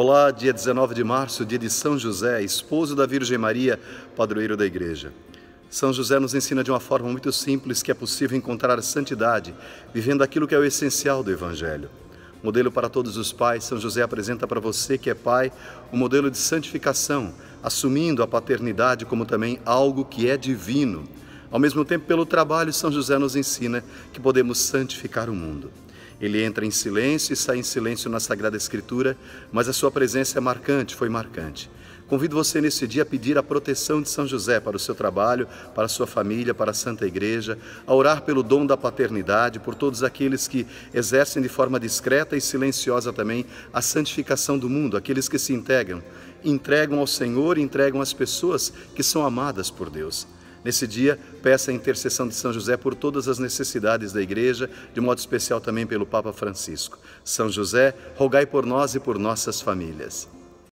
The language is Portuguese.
Olá, dia 19 de março, dia de São José, esposo da Virgem Maria, padroeiro da Igreja. São José nos ensina de uma forma muito simples que é possível encontrar santidade, vivendo aquilo que é o essencial do Evangelho. Modelo para todos os pais, São José apresenta para você que é pai o um modelo de santificação, assumindo a paternidade como também algo que é divino. Ao mesmo tempo, pelo trabalho, São José nos ensina que podemos santificar o mundo. Ele entra em silêncio e sai em silêncio na Sagrada Escritura, mas a sua presença é marcante, foi marcante. Convido você nesse dia a pedir a proteção de São José para o seu trabalho, para a sua família, para a Santa Igreja, a orar pelo dom da paternidade, por todos aqueles que exercem de forma discreta e silenciosa também a santificação do mundo, aqueles que se integram, entregam ao Senhor, entregam às pessoas que são amadas por Deus. Nesse dia, peça a intercessão de São José por todas as necessidades da Igreja, de modo especial também pelo Papa Francisco. São José, rogai por nós e por nossas famílias.